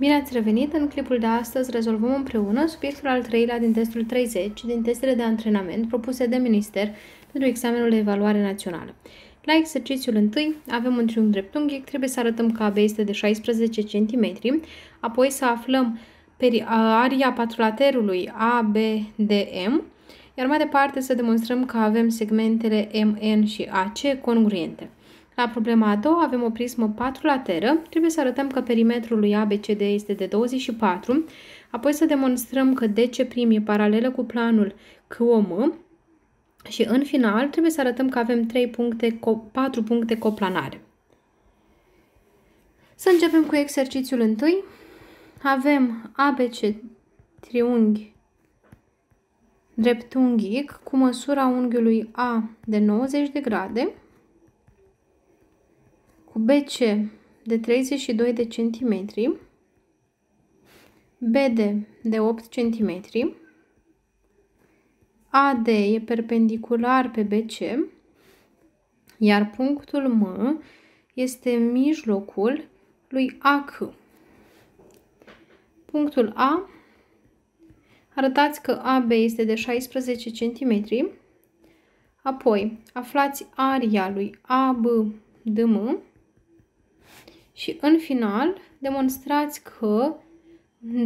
Bine ați revenit! În clipul de astăzi rezolvăm împreună subiectul al treilea din testul 30 din testele de antrenament propuse de minister pentru examenul de evaluare națională. La exercițiul 1 avem un triunghi dreptunghic, trebuie să arătăm că AB este de 16 cm, apoi să aflăm aria patrulaterului ABDM, iar mai departe să demonstrăm că avem segmentele MN și AC congruente. La problema a doua avem o prismă lateră. Trebuie să arătăm că perimetrul lui ABCD este de 24, apoi să demonstrăm că DC' e paralelă cu planul QOM și în final trebuie să arătăm că avem 3 puncte, 4 puncte coplanare. Să începem cu exercițiul întâi. Avem ABC triunghi dreptunghic cu măsura unghiului A de 90 de grade cu BC de 32 de centimetri, BD de 8 cm, AD e perpendicular pe BC, iar punctul M este mijlocul lui AC. Punctul A, arătați că AB este de 16 cm, apoi aflați aria lui ABDM și în final, demonstrați că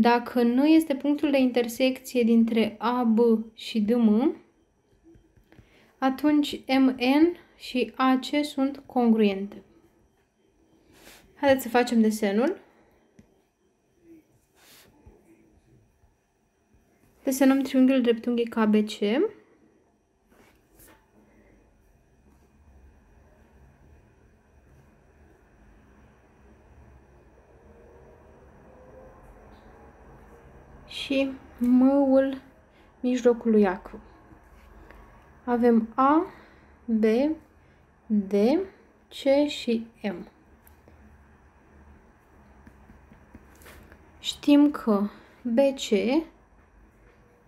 dacă nu este punctul de intersecție dintre AB și DM, atunci MN și AC sunt congruente. Haideți să facem desenul. Desenăm triunghiul dreptunghic ABC. și M-ul mijlocului acru. Avem A, B, D, C și M. Știm că BC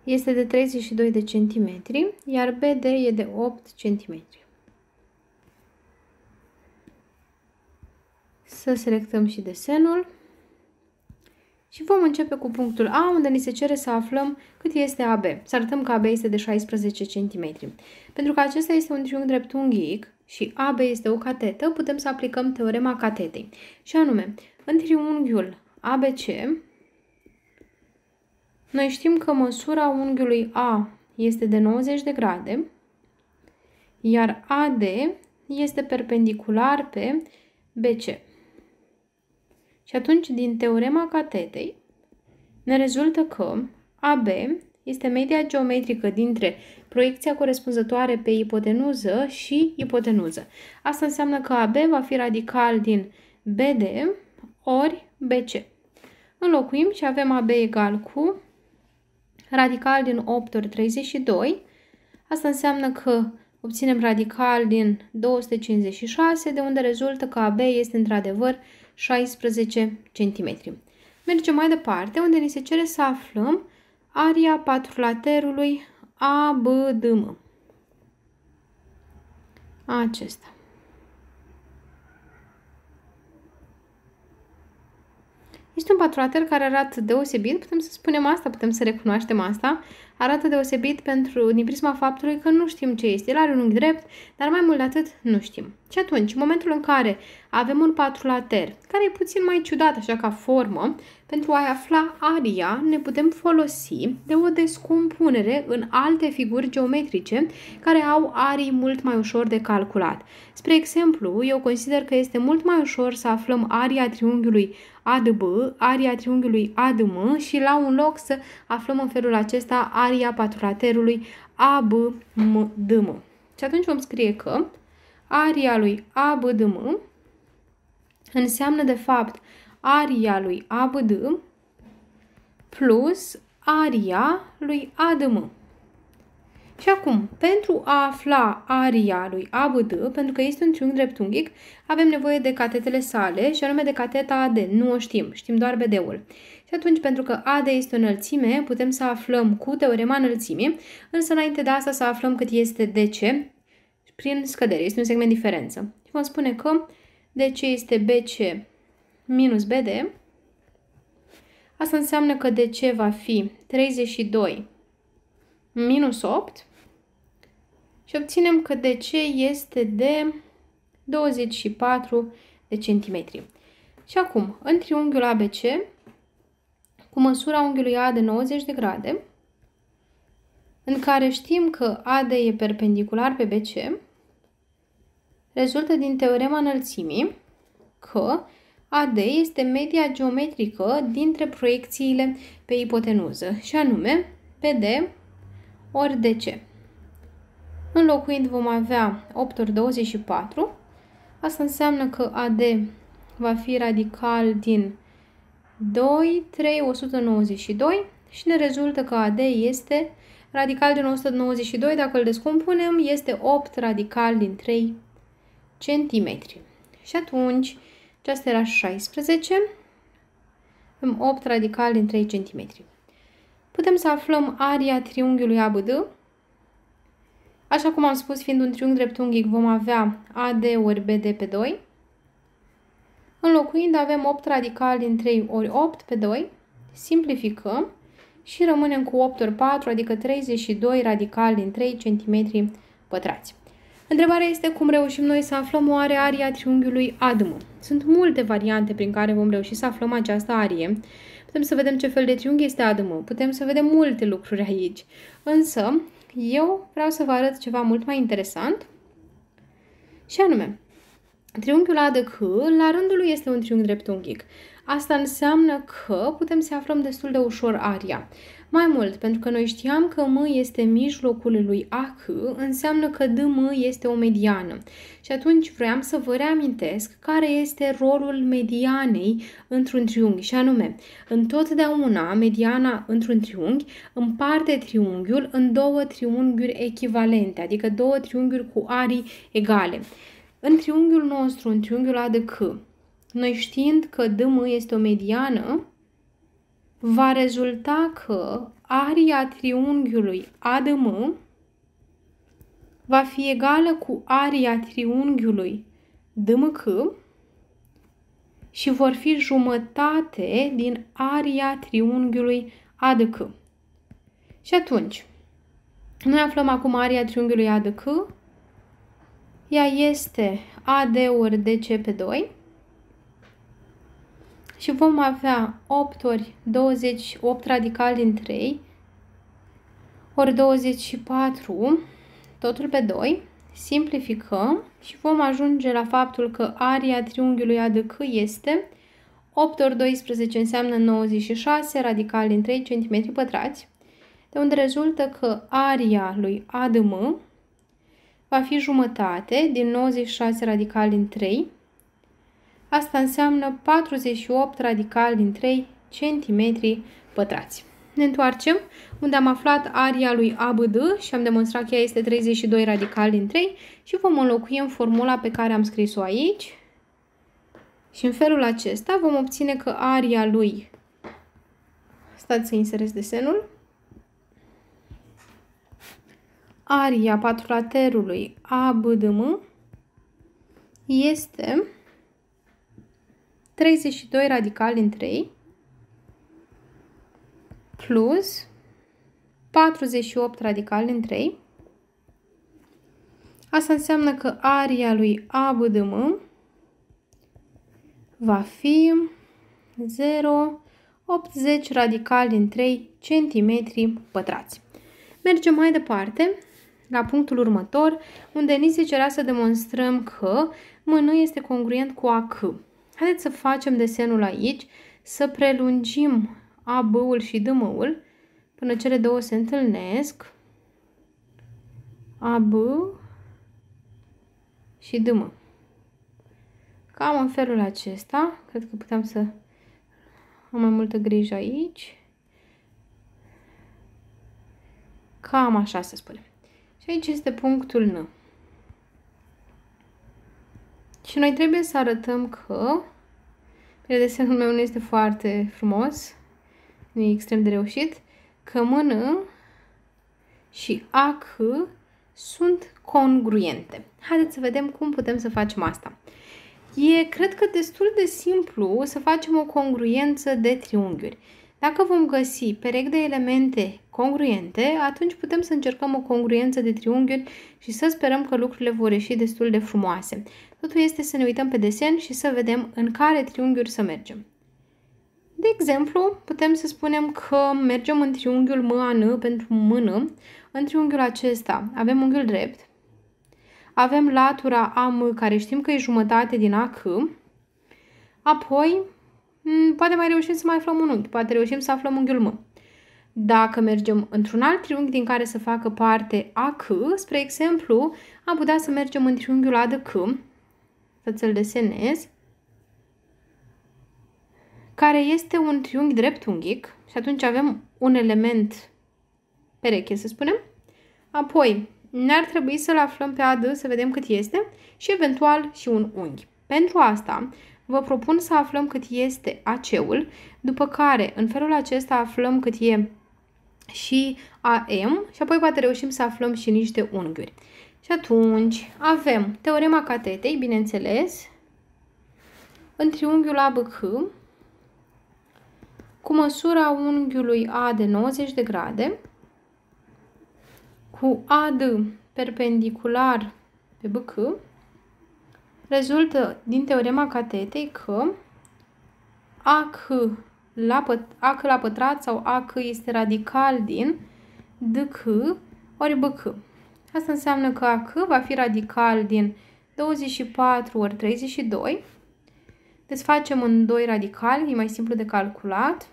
este de 32 de centimetri, iar BD e de 8 centimetri. Să selectăm și desenul și vom începe cu punctul A, unde ni se cere să aflăm cât este AB. Să arătăm că AB este de 16 cm. Pentru că acesta este un triunghi dreptunghic și AB este o catetă, putem să aplicăm teorema catetei. Și anume, în triunghiul ABC, noi știm că măsura unghiului A este de 90 de grade, iar AD este perpendicular pe BC. Și atunci, din teorema catetei, ne rezultă că AB este media geometrică dintre proiecția corespunzătoare pe ipotenuză și ipotenuză. Asta înseamnă că AB va fi radical din BD ori BC. Înlocuim și avem AB egal cu radical din 8 ori 32. Asta înseamnă că obținem radical din 256, de unde rezultă că AB este într-adevăr 16 cm. Mergem mai departe, unde ni se cere să aflăm aria patrulaterului ABDM. Acesta. Este un patruater care arată deosebit, putem să spunem asta, putem să recunoaștem asta, arată deosebit pentru, din prisma faptului că nu știm ce este. El are un unghi drept, dar mai mult de atât nu știm. Și atunci, în momentul în care avem un patrulater, care e puțin mai ciudat așa ca formă, pentru a afla aria, ne putem folosi de o descompunere în alte figuri geometrice care au arii mult mai ușor de calculat. Spre exemplu, eu consider că este mult mai ușor să aflăm aria triunghiului ADB, aria triunghiului ADM și la un loc să aflăm în felul acesta aria patrulaterului ABDM. Și atunci vom scrie că aria lui ABDM înseamnă de fapt aria lui ABD plus aria lui ADM. Și acum, pentru a afla aria lui ABD, pentru că este un triunghi dreptunghic, avem nevoie de catetele sale și anume de cateta AD. Nu o știm, știm doar BD-ul. Și atunci, pentru că AD este o înălțime, putem să aflăm cu teorema înălțimii, însă înainte de asta să aflăm cât este DC prin scădere. Este un segment diferență. Și vom spune că DC este BC minus BD. Asta înseamnă că DC va fi 32 minus 8 și obținem că ce este de 24 de centimetri. Și acum, în triunghiul ABC, cu măsura unghiului A de 90 de grade, în care știm că AD e perpendicular pe BC, rezultă din teorema înălțimii că AD este media geometrică dintre proiecțiile pe ipotenuză, și anume PD ori DC. Înlocuind vom avea 8 ori 24. Asta înseamnă că AD va fi radical din 2, 3, 192 și ne rezultă că AD este radical din 192, dacă îl descompunem, este 8 radical din 3 cm. Și atunci, aceasta era 16, 8 radical din 3 cm. Putem să aflăm aria triunghiului ABD, Așa cum am spus, fiind un triunghi dreptunghic, vom avea AD ori BD pe 2. Înlocuind avem 8 radical din 3 ori 8 pe 2. Simplificăm și rămânem cu 8 ori 4, adică 32 radical din 3 cm pătrați. Întrebarea este cum reușim noi să aflăm o are aria triunghiului ADM. Sunt multe variante prin care vom reuși să aflăm această arie. Putem să vedem ce fel de triunghi este ADM, putem să vedem multe lucruri aici. Însă, eu vreau să vă arăt ceva mult mai interesant și anume, triunghiul ADC la rândul lui este un triunghi dreptunghic. Asta înseamnă că putem să aflăm destul de ușor aria. Mai mult, pentru că noi știam că M este mijlocul lui AH, înseamnă că DM este o mediană. Și atunci vreau să vă reamintesc care este rolul medianei într-un triunghi, și anume, întotdeauna mediana într-un triunghi împarte triunghiul în două triunghiuri echivalente, adică două triunghiuri cu arii egale. În triunghiul nostru, în triunghiul ADC, noi știind că DM este o mediană, va rezulta că aria triunghiului ADM va fi egală cu aria triunghiului DMC și vor fi jumătate din aria triunghiului ADC. Și atunci, noi aflăm acum aria triunghiului ADC. Ea este AD ori DC pe 2 și vom avea 8 ori 28 radical din 3 ori 24, totul pe 2, simplificăm și vom ajunge la faptul că aria triunghiului ADC este 8 ori 12 înseamnă 96 radical din 3 cm pătrați, de unde rezultă că aria lui ADM va fi jumătate din 96 radical din 3 Asta înseamnă 48 radical din 3 cm pătrați. Ne întoarcem unde am aflat aria lui ABD și am demonstrat că ea este 32 radical din 3 și vom înlocui în formula pe care am scris-o aici. Și în felul acesta vom obține că aria lui, stați să inserez desenul, aria patrulaterului ABDM este 32 radical din 3 plus 48 radical din 3. Asta înseamnă că aria lui ABDM va fi 0, 80 radical din 3 cm pătrați. Mergem mai departe la punctul următor, unde ni se cerea să demonstrăm că MN este congruent cu AC. Haideți să facem desenul aici, să prelungim AB-ul și DM-ul până cele două se întâlnesc. AB și DM. Cam în felul acesta, cred că putem să am mai multă grijă aici. Cam așa să spunem. Și aici este punctul N. Și noi trebuie să arătăm că Bine, desenul meu nu este foarte frumos, nu e extrem de reușit, că mână și ac sunt congruente. Haideți să vedem cum putem să facem asta. E, cred că, destul de simplu să facem o congruență de triunghiuri. Dacă vom găsi perechi de elemente congruente, atunci putem să încercăm o congruență de triunghiuri și să sperăm că lucrurile vor ieși destul de frumoase. Totul este să ne uităm pe desen și să vedem în care triunghiuri să mergem. De exemplu, putem să spunem că mergem în triunghiul MAN pentru mână. În triunghiul acesta avem unghiul drept, avem latura AM care știm că e jumătate din AC, apoi Mm, poate mai reușim să mai aflăm un unghi, poate reușim să aflăm unghiul M. Dacă mergem într-un alt triunghi din care să facă parte AC, spre exemplu, am putea să mergem în triunghiul ADC, să ți-l desenez, care este un triunghi dreptunghic și atunci avem un element pereche, să spunem. Apoi, ne-ar trebui să-l aflăm pe AD, să vedem cât este și eventual și un unghi. Pentru asta, Vă propun să aflăm cât este AC-ul, după care în felul acesta aflăm cât e și AM și apoi poate reușim să aflăm și niște unghiuri. Și atunci avem teorema catetei, bineînțeles, în triunghiul ABC cu măsura unghiului A de 90 de grade, cu AD perpendicular pe BC, rezultă din teorema catetei că AC la, păt, AC la pătrat sau AC este radical din DK ori BK. Asta înseamnă că AC va fi radical din 24 ori 32. Desfacem în 2 radical, e mai simplu de calculat.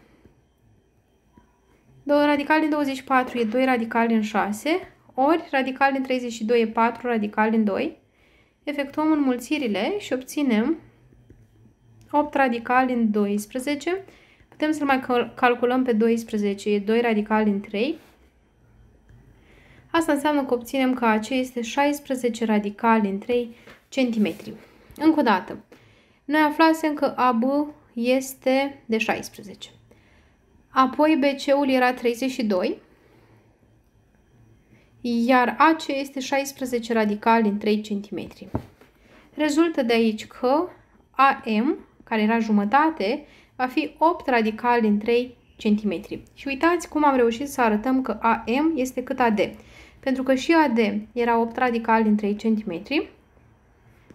2 radical din 24 e 2 radical din 6, ori radical din 32 e 4 radical din 2 efectuăm înmulțirile și obținem 8 radical din 12. Putem să-l mai cal calculăm pe 12, e 2 radical din 3. Asta înseamnă că obținem că AC este 16 radical din 3 cm. Încă o dată, noi aflasem că AB este de 16. Apoi BC-ul era 32 iar AC este 16 radical din 3 cm. Rezultă de aici că AM, care era jumătate, va fi 8 radical din 3 cm. Și uitați cum am reușit să arătăm că AM este cât AD. Pentru că și AD era 8 radical din 3 cm,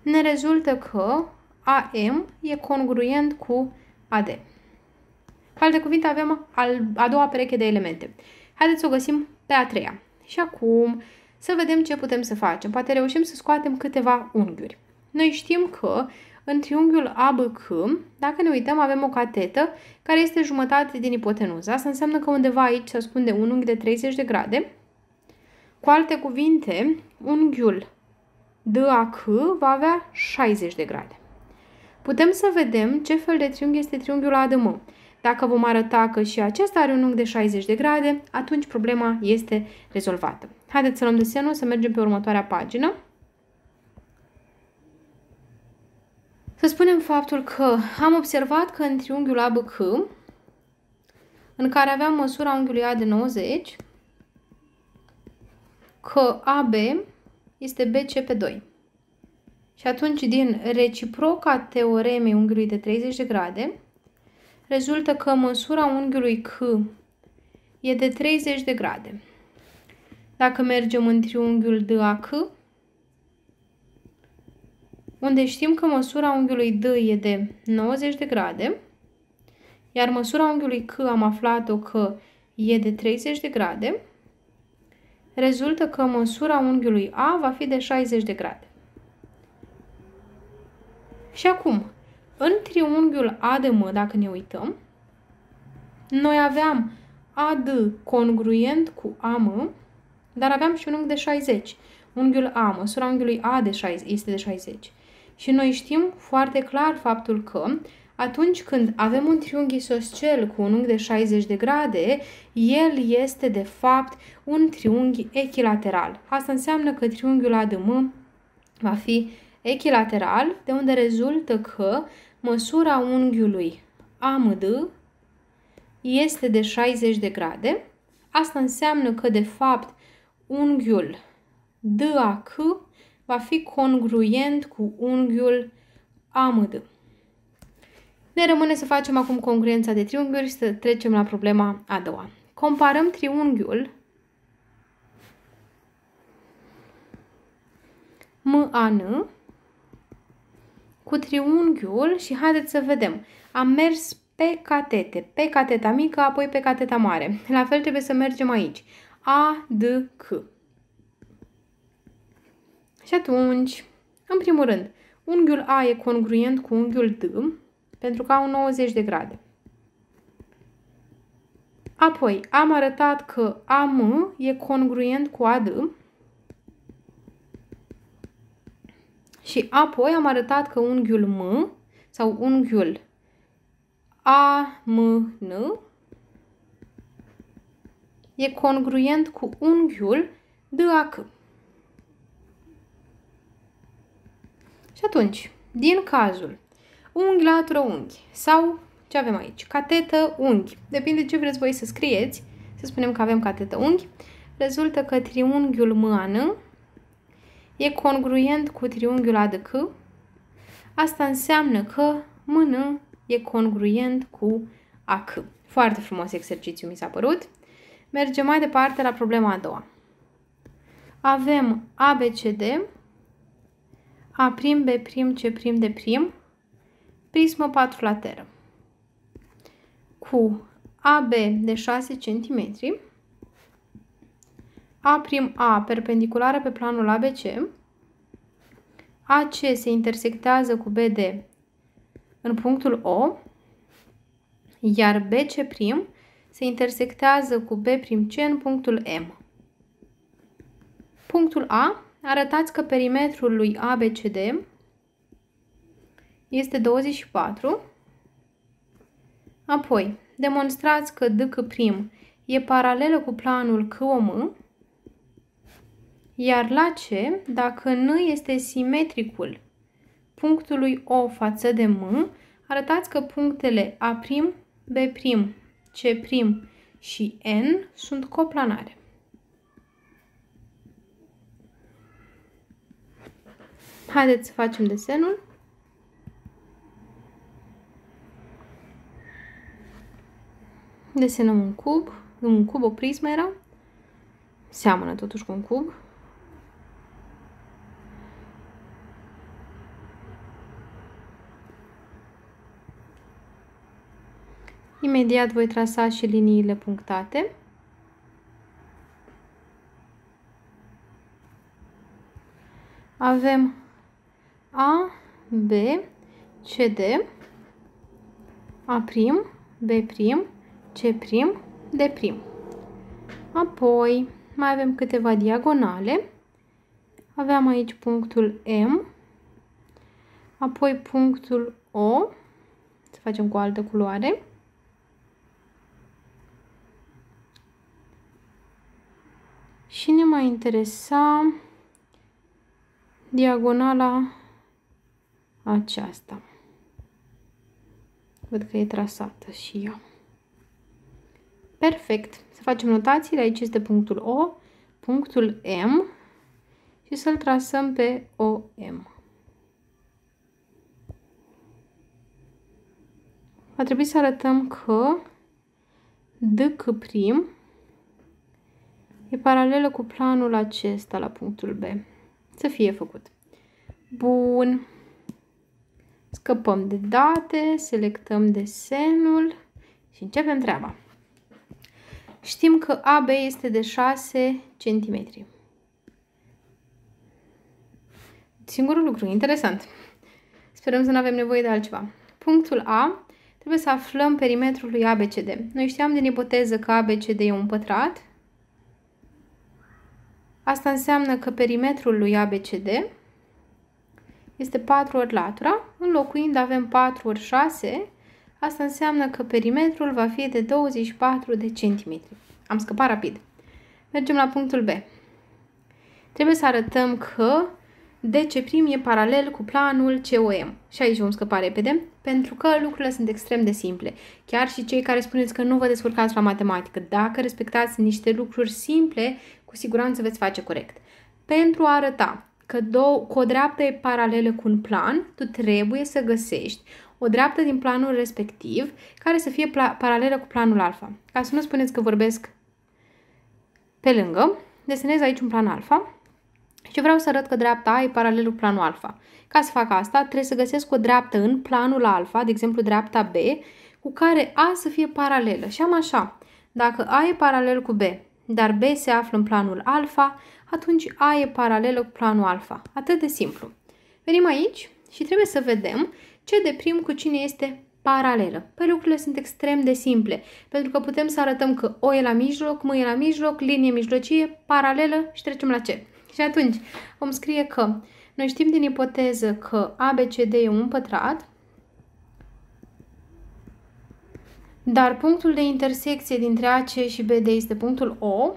ne rezultă că AM e congruent cu AD. Cu alte cuvinte, avem a doua pereche de elemente. Haideți să o găsim pe a treia. Și acum să vedem ce putem să facem. Poate reușim să scoatem câteva unghiuri. Noi știm că în triunghiul ABC, dacă ne uităm, avem o catetă care este jumătate din ipotenuză. Asta înseamnă că undeva aici se ascunde un unghi de 30 de grade. Cu alte cuvinte, unghiul DAC va avea 60 de grade. Putem să vedem ce fel de triunghi este triunghiul ADM. Dacă vom arăta că și acesta are un unghi de 60 de grade, atunci problema este rezolvată. Haideți să luăm desenul, să mergem pe următoarea pagină. Să spunem faptul că am observat că în triunghiul ABC, în care aveam măsura unghiului A de 90, că AB este BC pe 2. Și atunci, din reciproca teoremei unghiului de 30 de grade, rezultă că măsura unghiului C e de 30 de grade. Dacă mergem în triunghiul DAC, unde știm că măsura unghiului D e de 90 de grade, iar măsura unghiului C am aflat-o că e de 30 de grade, rezultă că măsura unghiului A va fi de 60 de grade. Și acum, în triunghiul ADM, dacă ne uităm, noi aveam AD congruent cu AM, dar aveam și un unghi de 60. Unghiul A, măsura unghiului A de 60, este de 60. Și noi știm foarte clar faptul că atunci când avem un triunghi isoscel cu un unghi de 60 de grade, el este de fapt un triunghi echilateral. Asta înseamnă că triunghiul ADM va fi echilateral, de unde rezultă că măsura unghiului AMD este de 60 de grade. Asta înseamnă că, de fapt, unghiul DAC va fi congruent cu unghiul AMD. Ne rămâne să facem acum congruența de triunghiuri și să trecem la problema a doua. Comparăm triunghiul MAN cu triunghiul și haideți să vedem. Am mers pe catete, pe cateta mică, apoi pe cateta mare. La fel trebuie să mergem aici. A, D, C. Și atunci, în primul rând, unghiul A e congruent cu unghiul D pentru că au 90 de grade. Apoi, am arătat că AM e congruent cu AD Și apoi am arătat că unghiul M sau unghiul A, M, N e congruent cu unghiul D, A, C. Și atunci, din cazul unghi latură unghi sau ce avem aici? Catetă unghi. Depinde ce vreți voi să scrieți. Să spunem că avem catetă unghi. Rezultă că triunghiul MAN e congruent cu triunghiul ADC, asta înseamnă că MN e congruent cu AC. Foarte frumos exercițiu mi s-a părut. Mergem mai departe la problema a doua. Avem ABCD, A prim, B prim, C prim, D prim, prismă patrulateră cu AB de 6 cm A'A perpendiculară pe planul ABC, AC se intersectează cu BD în punctul O, iar BC' se intersectează cu B'C în punctul M. Punctul A, arătați că perimetrul lui ABCD este 24. Apoi, demonstrați că DC' e paralelă cu planul QOM iar la C, dacă N este simetricul punctului O față de M, arătați că punctele A', B', C' și N sunt coplanare. Haideți să facem desenul. Desenăm un cub, un cub, o prismă era. Seamănă totuși cu un cub. Imediat voi trasa și liniile punctate. Avem A, B, C, D, A prim, B prim, C prim, D prim. Apoi mai avem câteva diagonale. Aveam aici punctul M, apoi punctul O, să facem cu altă culoare, și ne mai interesa diagonala aceasta. Văd că e trasată și ea. Perfect. Să facem notațiile. Aici este punctul O, punctul M și să-l trasăm pe OM. Va trebui să arătăm că DC prim e paralelă cu planul acesta la punctul B. Să fie făcut. Bun. Scăpăm de date, selectăm desenul și începem treaba. Știm că AB este de 6 cm. Singurul lucru interesant. Sperăm să nu avem nevoie de altceva. Punctul A trebuie să aflăm perimetrul lui ABCD. Noi știam din ipoteză că ABCD e un pătrat Asta înseamnă că perimetrul lui ABCD este 4 ori latura. Înlocuind avem 4 ori 6. Asta înseamnă că perimetrul va fi de 24 de centimetri. Am scăpat rapid. Mergem la punctul B. Trebuie să arătăm că DC'Prim e paralel cu planul COM. Și aici vom scăpa repede, pentru că lucrurile sunt extrem de simple. Chiar și cei care spuneți că nu vă descurcați la matematică, dacă respectați niște lucruri simple, cu siguranță veți face corect. Pentru a arăta că două, cu o dreaptă e paralelă cu un plan, tu trebuie să găsești o dreaptă din planul respectiv care să fie paralelă cu planul alfa. Ca să nu spuneți că vorbesc pe lângă, desenez aici un plan alfa și vreau să arăt că dreapta A e paralelul planul alfa. Ca să fac asta, trebuie să găsesc o dreaptă în planul alfa, de exemplu dreapta B, cu care A să fie paralelă. Și am așa, dacă A e paralel cu B, dar B se află în planul alfa, atunci A e paralelă cu planul alfa. Atât de simplu. Venim aici și trebuie să vedem ce deprim cu cine este paralelă. Păi lucrurile sunt extrem de simple, pentru că putem să arătăm că O e la mijloc, M e la mijloc, linie mijlocie, paralelă și trecem la C. Și atunci vom scrie că noi știm din ipoteză că ABCD e un pătrat, dar punctul de intersecție dintre AC și BD este punctul O.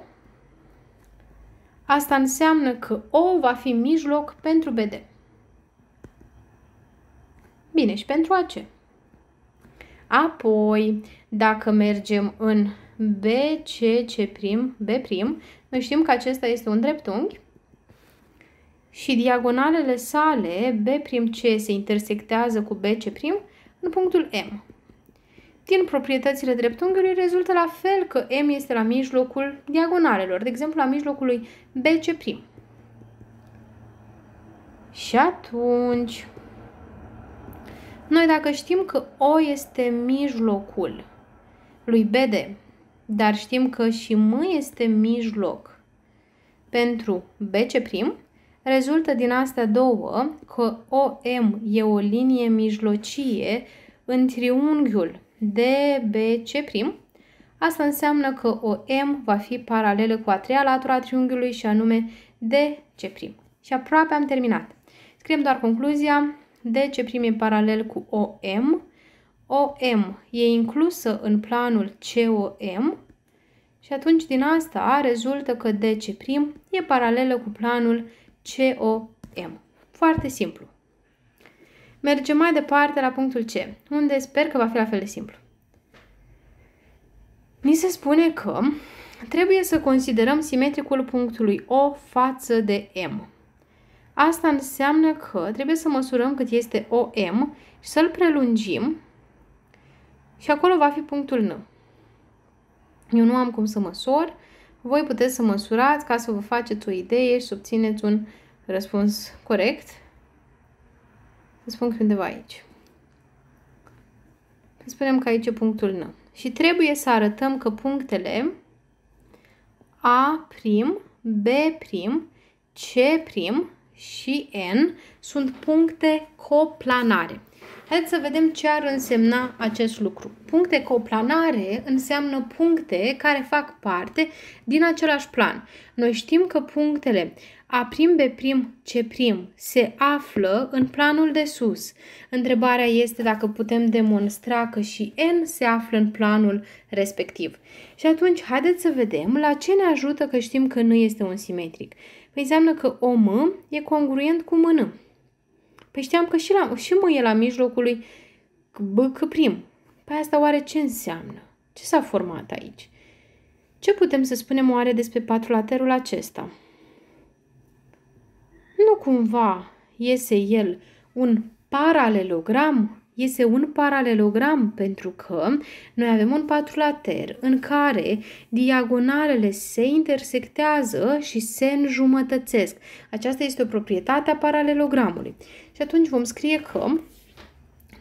Asta înseamnă că O va fi mijloc pentru BD. Bine, și pentru AC. Apoi, dacă mergem în BCC', B', noi știm că acesta este un dreptunghi și diagonalele sale B'C se intersectează cu BC' în punctul M. Din proprietățile dreptunghiului rezultă la fel că M este la mijlocul diagonalelor, de exemplu la mijlocul lui BC'. Și atunci, noi dacă știm că O este mijlocul lui BD, dar știm că și M este mijloc pentru BC', Rezultă din astea două că OM e o linie mijlocie în triunghiul DBC', asta înseamnă că OM va fi paralelă cu a treia latura a triunghiului și anume DC'. Și aproape am terminat. Scriem doar concluzia, DC' e paralel cu OM, OM e inclusă în planul COM și atunci din asta rezultă că DC' e paralelă cu planul C-O-M. Foarte simplu. Mergem mai departe la punctul C, unde sper că va fi la fel de simplu. Ni se spune că trebuie să considerăm simetricul punctului O față de M. Asta înseamnă că trebuie să măsurăm cât este OM și să-l prelungim și acolo va fi punctul N. Eu nu am cum să măsor, voi puteți să măsurați ca să vă faceți o idee și să obțineți un răspuns corect. Să spun că undeva aici. Să spunem că aici e punctul N. Și trebuie să arătăm că punctele A', prim, B', prim, C' prim și N sunt puncte coplanare. Haideți să vedem ce ar însemna acest lucru. Puncte coplanare înseamnă puncte care fac parte din același plan. Noi știm că punctele A' B' C' se află în planul de sus. Întrebarea este dacă putem demonstra că și N se află în planul respectiv. Și atunci, haideți să vedem la ce ne ajută că știm că nu este un simetric. Păi înseamnă că OM e congruent cu mână. Păi știam că și, la, și e la mijlocul lui bă, că prim. Păi asta oare ce înseamnă? Ce s-a format aici? Ce putem să spunem oare despre patrulaterul acesta? Nu cumva iese el un paralelogram? iese un paralelogram pentru că noi avem un patrulater în care diagonalele se intersectează și se înjumătățesc. Aceasta este o proprietate a paralelogramului. Și atunci vom scrie că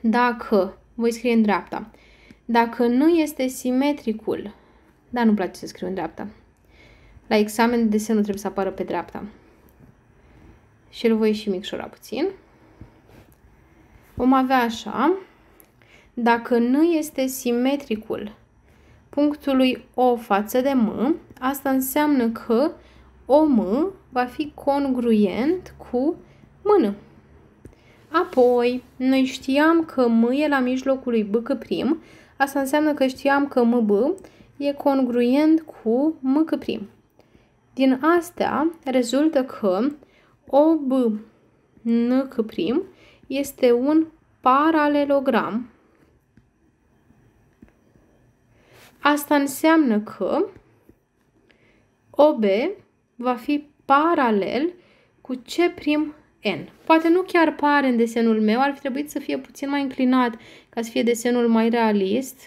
dacă, voi scrie în dreapta, dacă nu este simetricul, dar nu-mi place să scriu în dreapta, la examen desenul trebuie să apară pe dreapta. Și îl voi și micșora puțin. Vom avea așa, dacă N este simetricul punctului O față de M, asta înseamnă că OM va fi congruent cu MN. Apoi, noi știam că M e la mijlocul lui BC prim, asta înseamnă că știam că MB e congruent cu MK prim. Din astea rezultă că OB NK prim este un paralelogram. Asta înseamnă că OB va fi paralel cu C'N. prim N. Poate nu chiar pare în desenul meu, ar fi trebuit să fie puțin mai înclinat ca să fie desenul mai realist.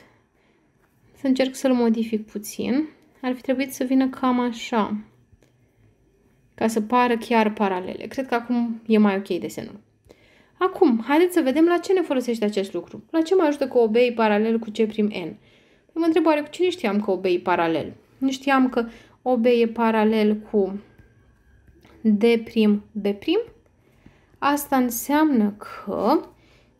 Să încerc să-l modific puțin. Ar fi trebuit să vină cam așa, ca să pară chiar paralele. Cred că acum e mai ok desenul. Acum, haideți să vedem la ce ne folosește acest lucru. La ce mă ajută că obei paralel cu C prim N? Mă întrebare cu cine știam că obei paralel? Nu știam că obei e paralel cu D prim B prim. Asta înseamnă că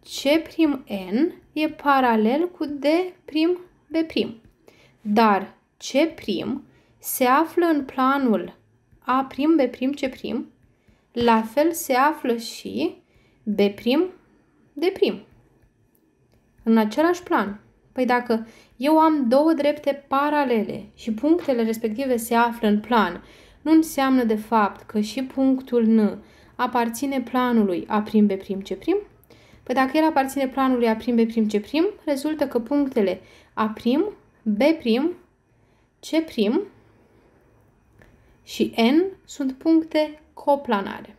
C prim N e paralel cu D prim B prim. Dar C prim se află în planul A prim B prim C prim. La fel se află și de prim, În același plan. Păi dacă eu am două drepte paralele și punctele respective se află în plan, nu înseamnă de fapt că și punctul N aparține planului A prim, B prim, C prim? Păi dacă el aparține planului A prim, B prim, C prim, rezultă că punctele A prim, B prim, C prim și N sunt puncte coplanare.